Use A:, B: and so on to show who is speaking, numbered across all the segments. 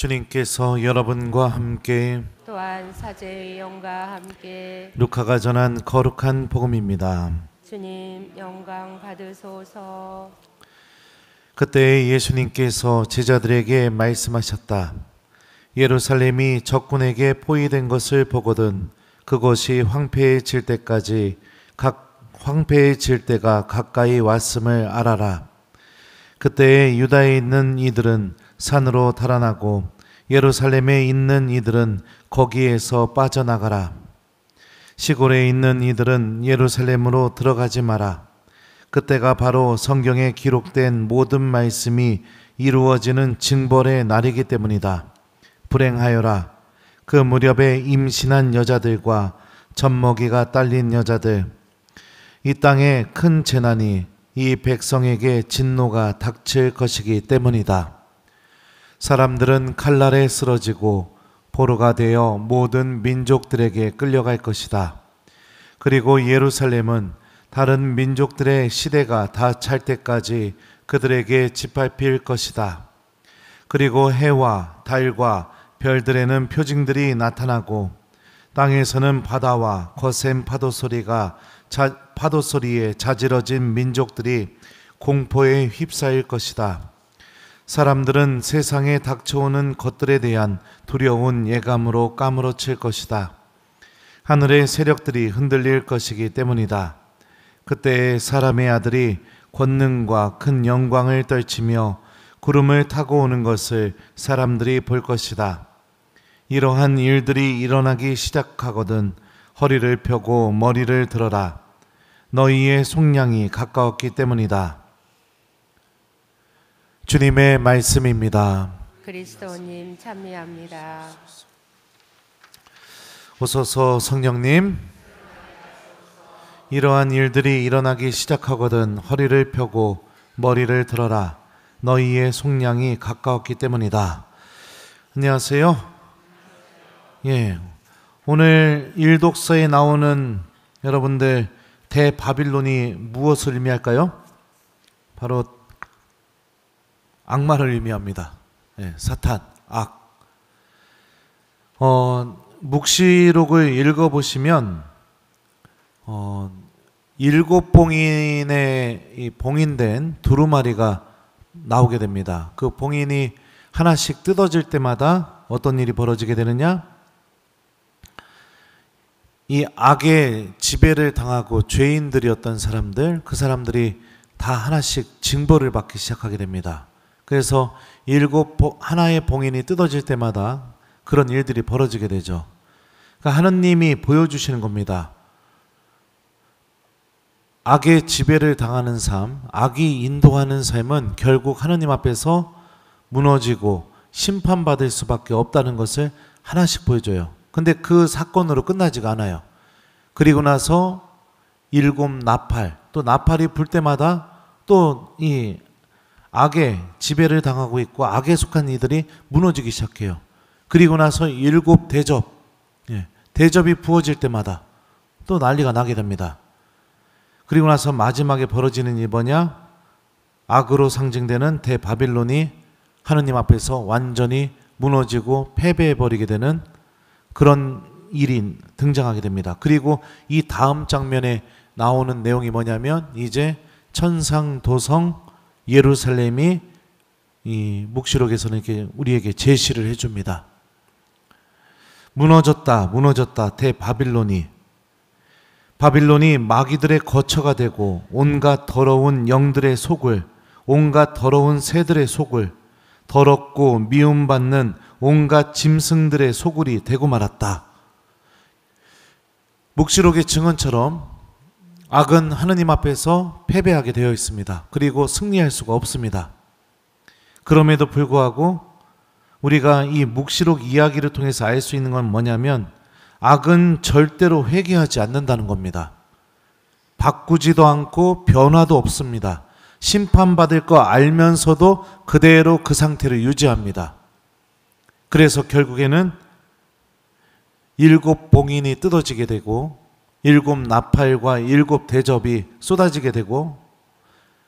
A: 주님께서 여러분과 함께 또한 사제의 영과 함께 루카가 전한 거룩한 복음입니다. 주님 영광 받으소서. 그때 예수님께서 제자들에게 말씀하셨다. 예루살렘이 적군에게 포위된 것을 보거든 그것이 황폐해질 때까지 각 황폐해질 때가 가까이 왔음을 알아라. 그때 유다에 있는 이들은 산으로 달아나고 예루살렘에 있는 이들은 거기에서 빠져나가라. 시골에 있는 이들은 예루살렘으로 들어가지 마라. 그때가 바로 성경에 기록된 모든 말씀이 이루어지는 징벌의 날이기 때문이다. 불행하여라. 그 무렵에 임신한 여자들과 젖먹이가 딸린 여자들. 이 땅에 큰 재난이 이 백성에게 진노가 닥칠 것이기 때문이다. 사람들은 칼날에 쓰러지고 포로가 되어 모든 민족들에게 끌려갈 것이다. 그리고 예루살렘은 다른 민족들의 시대가 다 찰 때까지 그들에게 짓밟힐 것이다. 그리고 해와 달과 별들에는 표징들이 나타나고 땅에서는 바다와 거센 파도 소리가 자, 파도 소리에 자지러진 민족들이 공포에 휩싸일 것이다. 사람들은 세상에 닥쳐오는 것들에 대한 두려운 예감으로 까무러칠 것이다. 하늘의 세력들이 흔들릴 것이기 때문이다. 그때 사람의 아들이 권능과 큰 영광을 떨치며 구름을 타고 오는 것을 사람들이 볼 것이다. 이러한 일들이 일어나기 시작하거든 허리를 펴고 머리를 들어라. 너희의 속량이 가까웠기 때문이다. 주님의 말씀입니다. 그리스도님 참미합니다. 오소서 성령님 이러한 일들이 일어나기 시작하거든 허리를 펴고 머리를 들어라 너희의 속량이 가까웠기 때문이다. 안녕하세요. 예. 오늘 일독서에 나오는 여러분들 대바빌론이 무엇을 의미할까요? 바로 악마를 의미합니다. 예, 사탄, 악. 어, 묵시록을 읽어보시면 어, 일곱 봉인에 봉인된 두루마리가 나오게 됩니다. 그 봉인이 하나씩 뜯어질 때마다 어떤 일이 벌어지게 되느냐? 이 악의 지배를 당하고 죄인들이었던 사람들, 그 사람들이 다 하나씩 징벌을 받기 시작하게 됩니다. 그래서 일곱 하나의 봉인이 뜯어질 때마다 그런 일들이 벌어지게 되죠. 그러니까 하느님이 보여주시는 겁니다. 악의 지배를 당하는 삶, 악이 인도하는 삶은 결국 하느님 앞에서 무너지고 심판받을 수밖에 없다는 것을 하나씩 보여줘요. 근데 그 사건으로 끝나지가 않아요. 그리고 나서 일곱 나팔, 또 나팔이 불 때마다 또이 악의 지배를 당하고 있고 악에 속한 이들이 무너지기 시작해요. 그리고 나서 일곱 대접, 예, 대접이 부어질 때마다 또 난리가 나게 됩니다. 그리고 나서 마지막에 벌어지는 이 뭐냐? 악으로 상징되는 대바빌론이 하느님 앞에서 완전히 무너지고 패배해버리게 되는 그런 일이 등장하게 됩니다. 그리고 이 다음 장면에 나오는 내용이 뭐냐면 이제 천상도성 예루살렘이 이 묵시록에서는 이렇게 우리에게 제시를 해줍니다. 무너졌다, 무너졌다, 대바빌론이. 바빌론이 마귀들의 거처가 되고 온갖 더러운 영들의 속을, 온갖 더러운 새들의 속을, 더럽고 미움받는 온갖 짐승들의 소굴이 되고 말았다. 묵시록의 증언처럼 악은 하느님 앞에서 패배하게 되어 있습니다. 그리고 승리할 수가 없습니다. 그럼에도 불구하고 우리가 이 묵시록 이야기를 통해서 알 수 있는 건 뭐냐면 악은 절대로 회개하지 않는다는 겁니다. 바꾸지도 않고 변화도 없습니다. 심판받을 거 알면서도 그대로 그 상태를 유지합니다. 그래서 결국에는 일곱 봉인이 뜯어지게 되고 일곱 나팔과 일곱 대접이 쏟아지게 되고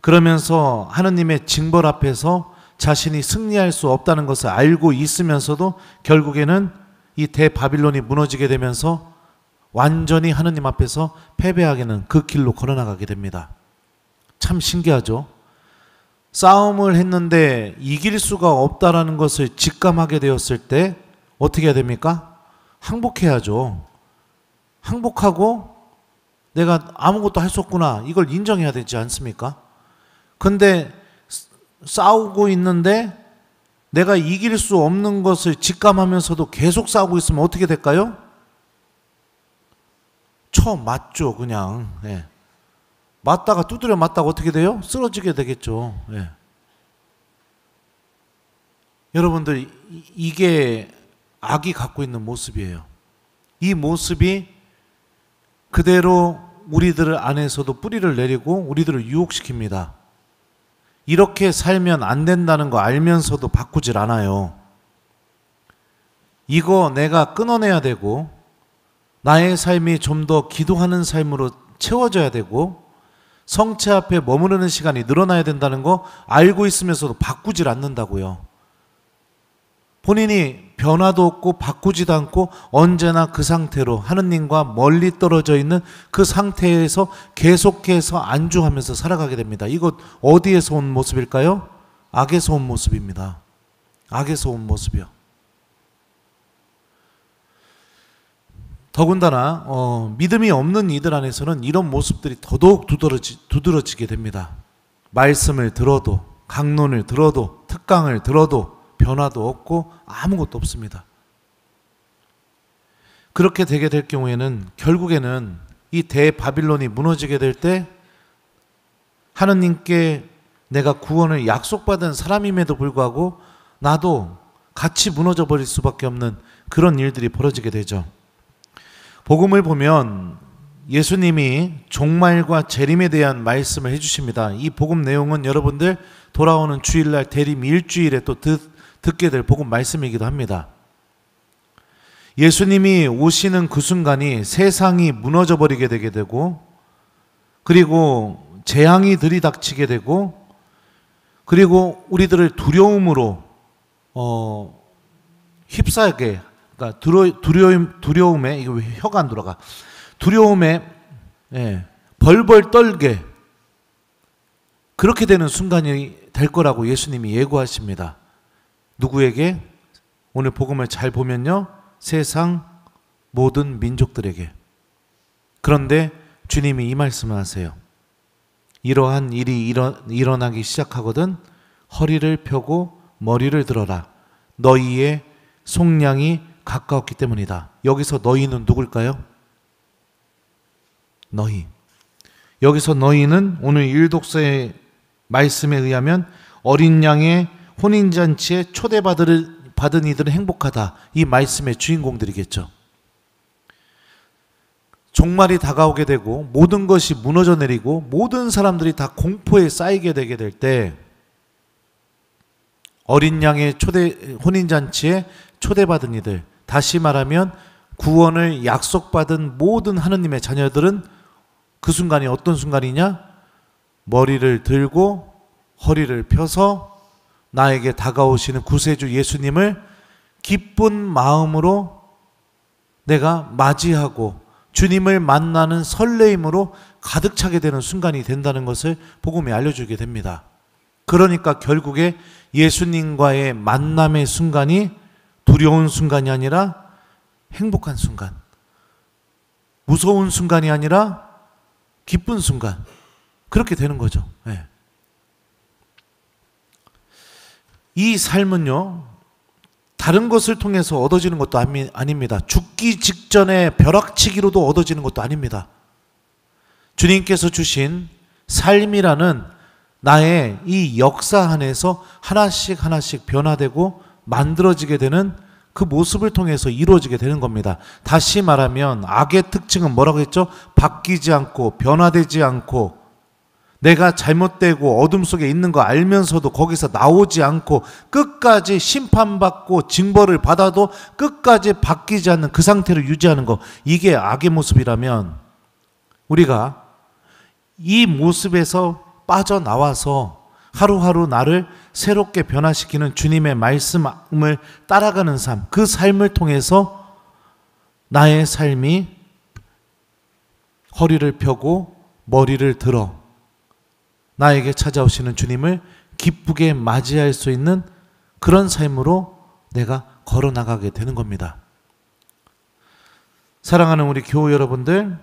A: 그러면서 하느님의 징벌 앞에서 자신이 승리할 수 없다는 것을 알고 있으면서도 결국에는 이 대바빌론이 무너지게 되면서 완전히 하느님 앞에서 패배하게는 그 길로 걸어나가게 됩니다. 참 신기하죠? 싸움을 했는데 이길 수가 없다라는 것을 직감하게 되었을 때 어떻게 해야 됩니까? 항복해야죠. 행복하고 내가 아무것도 할수 없구나. 이걸 인정해야 되지 않습니까? 근데 싸우고 있는데 내가 이길 수 없는 것을 직감하면서도 계속 싸우고 있으면 어떻게 될까요? 쳐 맞죠, 그냥. 예. 맞다가 두드려 맞다가 어떻게 돼요? 쓰러지게 되겠죠. 예. 여러분들, 이게 악이 갖고 있는 모습이에요. 이 모습이 그대로 우리들 안에서도 뿌리를 내리고 우리들을 유혹시킵니다. 이렇게 살면 안 된다는 거 알면서도 바꾸질 않아요. 이거 내가 끊어내야 되고, 나의 삶이 좀 더 기도하는 삶으로 채워져야 되고, 성체 앞에 머무르는 시간이 늘어나야 된다는 거 알고 있으면서도 바꾸질 않는다고요. 본인이 변화도 없고 바꾸지도 않고 언제나 그 상태로 하느님과 멀리 떨어져 있는 그 상태에서 계속해서 안주하면서 살아가게 됩니다. 이것 어디에서 온 모습일까요? 악에서 온 모습입니다. 악에서 온 모습이요. 더군다나 어, 믿음이 없는 이들 안에서는 이런 모습들이 더더욱 두드러지, 두드러지게 됩니다. 말씀을 들어도 강론을 들어도 특강을 들어도 변화도 없고 아무것도 없습니다. 그렇게 되게 될 경우에는 결국에는 이 대바빌론이 무너지게 될 때 하느님께 내가 구원을 약속받은 사람임에도 불구하고 나도 같이 무너져 버릴 수밖에 없는 그런 일들이 벌어지게 되죠. 복음을 보면 예수님이 종말과 재림에 대한 말씀을 해주십니다. 이 복음 내용은 여러분들 돌아오는 주일날 대림 일주일에 또 듣, 듣게 될 복음 말씀이기도 합니다. 예수님이 오시는 그 순간이 세상이 무너져 버리게 되게 되고 그리고 재앙이 들이닥치게 되고 그리고 우리들을 두려움으로 어 휩싸게 그러니까 두려, 두려움 두려움에 이거 왜 혀가 안 돌아가 두려움에 예, 벌벌 떨게 그렇게 되는 순간이 될 거라고 예수님이 예고하십니다. 누구에게? 오늘 복음을 잘 보면요. 세상 모든 민족들에게. 그런데 주님이 이 말씀을 하세요. 이러한 일이 일어, 일어나기 시작하거든 허리를 펴고 머리를 들어라. 너희의 속량이 가까웠기 때문이다. 여기서 너희는 누굴까요? 너희. 여기서 너희는 오늘 일독서의 말씀에 의하면 어린 양의 혼인 잔치에 초대받은 이들은 행복하다. 이 말씀의 주인공들이겠죠. 종말이 다가오게 되고 모든 것이 무너져 내리고 모든 사람들이 다 공포에 쌓이게 되게 될 때 어린 양의 초대 혼인 잔치에 초대받은 이들 다시 말하면 구원을 약속받은 모든 하느님의 자녀들은 그 순간이 어떤 순간이냐? 머리를 들고 허리를 펴서 나에게 다가오시는 구세주 예수님을 기쁜 마음으로 내가 맞이하고 주님을 만나는 설레임으로 가득 차게 되는 순간이 된다는 것을 복음이 알려주게 됩니다. 그러니까 결국에 예수님과의 만남의 순간이 두려운 순간이 아니라 행복한 순간, 무서운 순간이 아니라 기쁜 순간, 그렇게 되는 거죠. 네. 이 삶은요, 다른 것을 통해서 얻어지는 것도 아닙니다. 죽기 직전에 벼락치기로도 얻어지는 것도 아닙니다. 주님께서 주신 삶이라는 나의 이 역사 안에서 하나씩 하나씩 변화되고 만들어지게 되는 그 모습을 통해서 이루어지게 되는 겁니다. 다시 말하면 악의 특징은 뭐라고 했죠? 바뀌지 않고 변화되지 않고 내가 잘못되고 어둠 속에 있는 거 알면서도 거기서 나오지 않고 끝까지 심판받고 징벌을 받아도 끝까지 바뀌지 않는 그 상태를 유지하는 거 이게 악의 모습이라면 우리가 이 모습에서 빠져나와서 하루하루 나를 새롭게 변화시키는 주님의 말씀을 따라가는 삶, 그 삶을 통해서 나의 삶이 허리를 펴고 머리를 들어 나에게 찾아오시는 주님을 기쁘게 맞이할 수 있는 그런 삶으로 내가 걸어 나가게 되는 겁니다. 사랑하는 우리 교우 여러분들,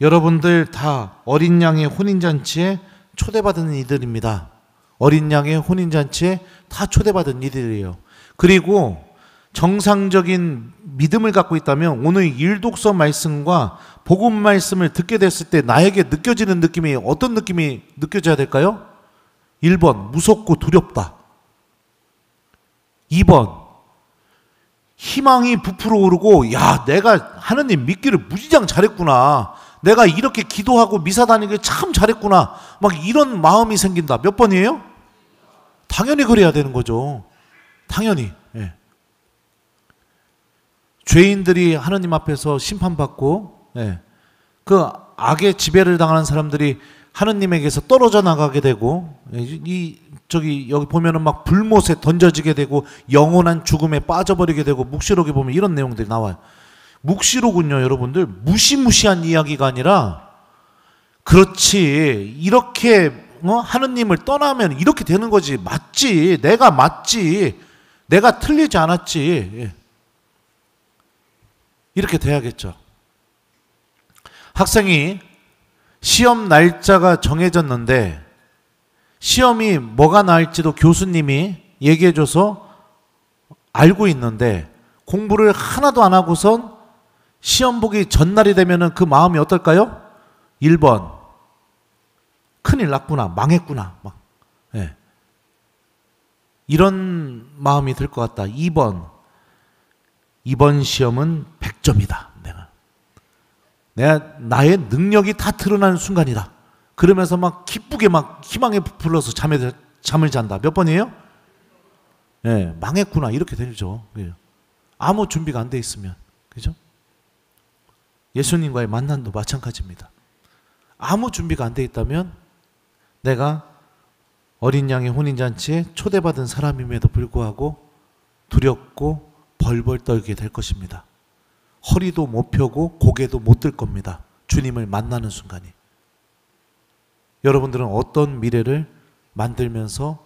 A: 여러분들 다 어린 양의 혼인잔치에 초대받은 이들입니다. 어린 양의 혼인잔치에 다 초대받은 이들이에요. 그리고 정상적인 믿음을 갖고 있다면 오늘 일독서 말씀과 복음 말씀을 듣게 됐을 때 나에게 느껴지는 느낌이 어떤 느낌이 느껴져야 될까요? 1번 무섭고 두렵다. 2번 희망이 부풀어 오르고 야 내가 하느님 믿기를 무지장 잘했구나. 내가 이렇게 기도하고 미사 다니길 참 잘했구나. 막 이런 마음이 생긴다. 몇 번이에요? 당연히 그래야 되는 거죠. 당연히. 죄인들이 하느님 앞에서 심판받고 예, 그 악의 지배를 당하는 사람들이 하느님에게서 떨어져 나가게 되고 예, 이 저기 여기 보면은 막 불못에 던져지게 되고 영원한 죽음에 빠져버리게 되고 묵시록에 보면 이런 내용들이 나와요. 묵시록은요, 여러분들 무시무시한 이야기가 아니라 그렇지 이렇게 어? 하느님을 떠나면 이렇게 되는 거지 맞지 내가 맞지 내가 틀리지 않았지. 예. 이렇게 돼야겠죠. 학생이 시험 날짜가 정해졌는데 시험이 뭐가 나을지도 교수님이 얘기해줘서 알고 있는데 공부를 하나도 안 하고선 시험 보기 전날이 되면그 마음이 어떨까요? 1번. 큰일 났구나. 망했구나. 막. 예. 이런 마음이 들 것 같다. 2번. 이번 시험은 100점이다. 내가. 내가 나의 능력이 다드러나 순간이다. 그러면서 막 기쁘게 막 희망에 부풀러서 잠에 잠을 잔다. 몇 번이에요? 예, 네, 망했구나 이렇게 되죠. 예. 아무 준비가 안 돼 있으면 그죠? 예수님과의 만남도 마찬가지입니다. 아무 준비가 안 돼 있다면 내가 어린 양의 혼인잔치에 초대받은 사람임에도 불구하고 두렵고 벌벌 떨게 될 것입니다. 허리도 못 펴고 고개도 못 들 겁니다. 주님을 만나는 순간이. 여러분들은 어떤 미래를 만들면서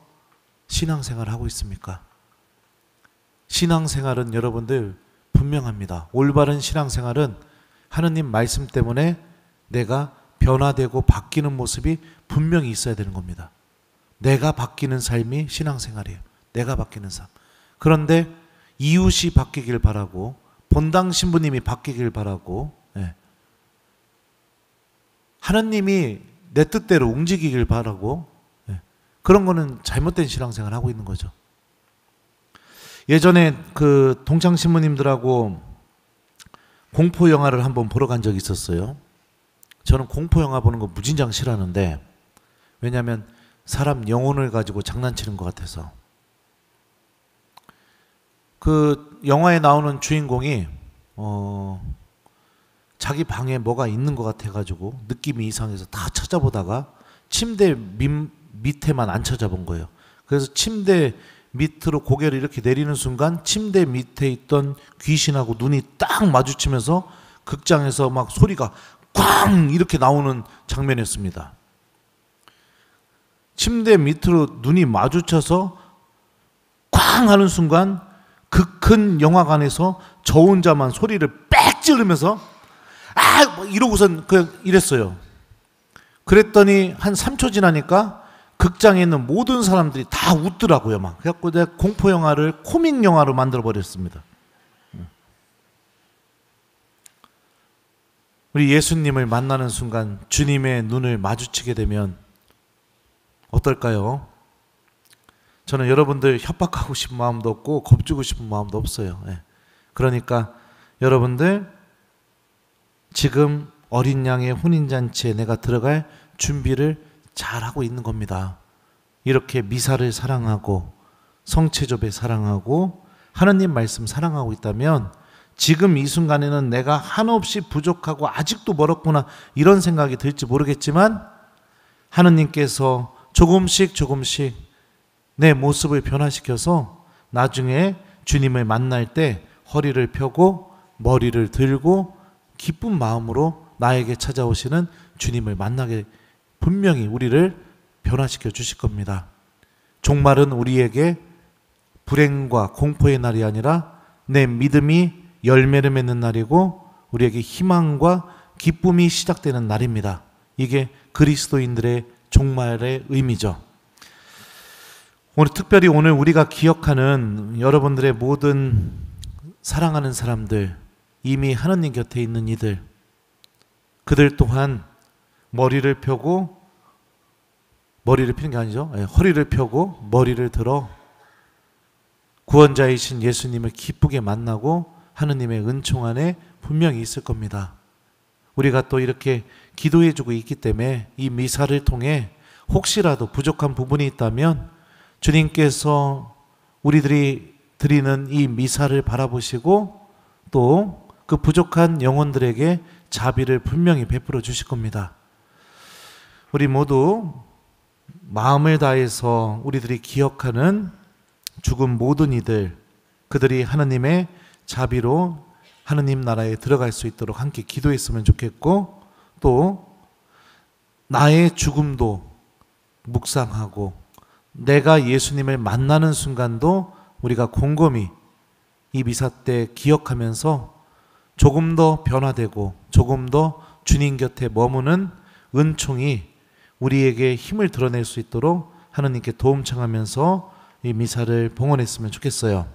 A: 신앙생활을 하고 있습니까? 신앙생활은 여러분들 분명합니다. 올바른 신앙생활은 하느님 말씀 때문에 내가 변화되고 바뀌는 모습이 분명히 있어야 되는 겁니다. 내가 바뀌는 삶이 신앙생활이에요. 내가 바뀌는 삶. 그런데 이웃이 바뀌길 바라고 본당 신부님이 바뀌길 바라고 예. 하느님이 내 뜻대로 움직이길 바라고 예. 그런 거는 잘못된 신앙생활 하고 있는 거죠. 예전에 그 동창 신부님들하고 공포 영화를 한번 보러 간 적이 있었어요. 저는 공포 영화 보는 거 무진장 싫어하는데 왜냐하면 사람 영혼을 가지고 장난치는 것 같아서 그 영화에 나오는 주인공이 어 자기 방에 뭐가 있는 것 같아가지고 느낌이 이상해서 다 찾아보다가 침대 밑, 밑에만 안 찾아본 거예요. 그래서 침대 밑으로 고개를 이렇게 내리는 순간 침대 밑에 있던 귀신하고 눈이 딱 마주치면서 극장에서 막 소리가 꽝 이렇게 나오는 장면이었습니다. 침대 밑으로 눈이 마주쳐서 꽝 하는 순간 그큰 영화관에서 저 혼자만 소리를 빽 지르면서 아뭐 이러고선 그냥 이랬어요. 그랬더니 한 3초 지나니까 극장에 있는 모든 사람들이 다 웃더라고요. 막 그래갖고 내가 공포 영화를 코믹 영화로 만들어 버렸습니다. 음. 우리 예수님을 만나는 순간 주님의 눈을 마주치게 되면 어떨까요? 저는 여러분들 협박하고 싶은 마음도 없고 겁주고 싶은 마음도 없어요. 예. 그러니까 여러분들 지금 어린 양의 혼인잔치에 내가 들어갈 준비를 잘 하고 있는 겁니다. 이렇게 미사를 사랑하고 성체접에 사랑하고 하느님 말씀 사랑하고 있다면 지금 이 순간에는 내가 한없이 부족하고 아직도 멀었구나 이런 생각이 들지 모르겠지만 하느님께서 조금씩 조금씩 내 모습을 변화시켜서 나중에 주님을 만날 때 허리를 펴고 머리를 들고 기쁜 마음으로 나에게 찾아오시는 주님을 만나게 분명히 우리를 변화시켜 주실 겁니다. 종말은 우리에게 불행과 공포의 날이 아니라 내 믿음이 열매를 맺는 날이고 우리에게 희망과 기쁨이 시작되는 날입니다. 이게 그리스도인들의 종말의 의미죠. 오늘 특별히 오늘 우리가 기억하는 여러분들의 모든 사랑하는 사람들, 이미 하느님 곁에 있는 이들, 그들 또한 머리를 펴고, 머리를 펴는게 아니죠. 네, 허리를 펴고, 머리를 들어 구원자이신 예수님을 기쁘게 만나고 하느님의 은총 안에 분명히 있을 겁니다. 우리가 또 이렇게 기도해주고 있기 때문에 이 미사를 통해 혹시라도 부족한 부분이 있다면 주님께서 우리들이 드리는 이 미사를 바라보시고 또 그 부족한 영혼들에게 자비를 분명히 베풀어 주실 겁니다. 우리 모두 마음을 다해서 우리들이 기억하는 죽은 모든 이들, 그들이 하나님의 자비로 하나님 나라에 들어갈 수 있도록 함께 기도했으면 좋겠고, 또 나의 죽음도 묵상하고 내가 예수님을 만나는 순간도 우리가 곰곰이 이 미사 때 기억하면서 조금 더 변화되고 조금 더 주님 곁에 머무는 은총이 우리에게 힘을 드러낼 수 있도록 하느님께 도움 청하면서 이 미사를 봉헌했으면 좋겠어요.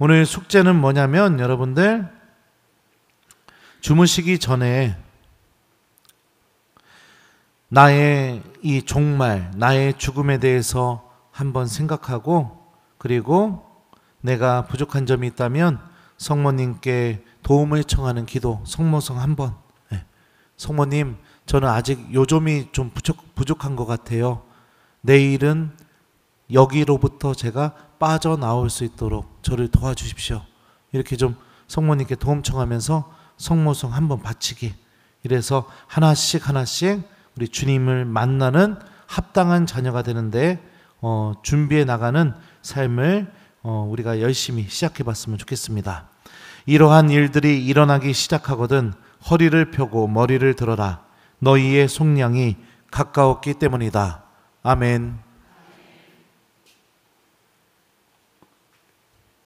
A: 오늘 숙제는 뭐냐면 여러분들 주무시기 전에 나의 이 종말, 나의 죽음에 대해서 한번 생각하고 그리고 내가 부족한 점이 있다면 성모님께 도움을 청하는 기도 성모성 한번 네. 성모님 저는 아직 요점이 좀 부족, 부족한 것 같아요 내일은 여기로부터 제가 빠져나올 수 있도록 저를 도와주십시오 이렇게 좀 성모님께 도움 청하면서 성모성 한번 바치기 이래서 하나씩 하나씩 우리 주님을 만나는 합당한 자녀가 되는데 어, 준비해 나가는 삶을 어, 우리가 열심히 시작해 봤으면 좋겠습니다. 이러한 일들이 일어나기 시작하거든 허리를 펴고 머리를 들어라. 너희의 속량이 가까웠기 때문이다. 아멘.